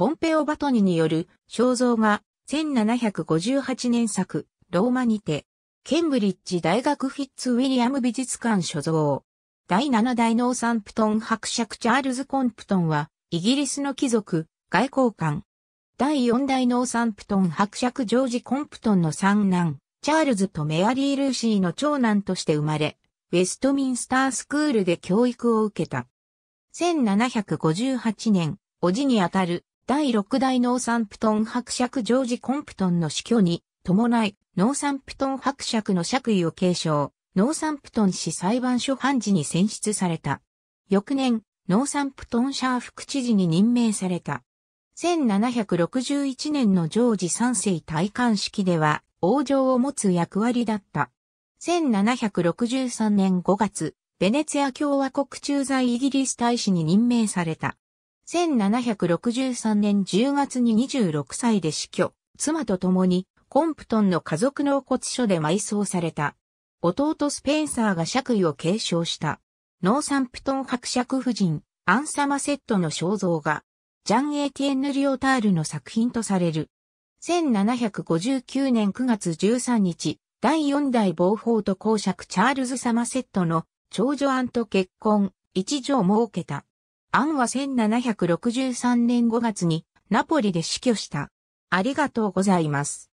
ポンペオ・バトニによる肖像画1758年作ローマにてケンブリッジ大学フィッツ・ウィリアム美術館所蔵。第7代ノーサンプトン伯爵チャールズ・コンプトンは、イギリスの貴族、外交官。第4代ノーサンプトン伯爵ジョージ・コンプトンの三男、チャールズとメアリー・ルーシーの長男として生まれ、ウェストミンスタースクールで教育を受けた。1758年、おじにあたる第6代ノーサンプトン伯爵ジョージ・コンプトンの死去に伴い、ノーサンプトン伯爵の爵位を継承、ノーサンプトン市裁判所判事に選出された。翌年、ノーサンプトンシャー副知事に任命された。1761年のジョージ3世戴冠式では、王城を持つ役割だった。1763年5月、ベネツィア共和国駐在イギリス大使に任命された。1763年10月に26歳で死去、妻と共にコンプトンの家族納骨所で埋葬された。弟スペンサーが爵位を継承した。ノーサンプトン伯爵夫人、アンサマセットの肖像画、ジャン・エーティエンヌ・リオタールの作品とされる。1759年9月13日、第4代暴法と公爵チャールズ・サマセットの長女アンと結婚、一女を設けた。アンは1763年5月にナポリで死去した。ありがとうございます。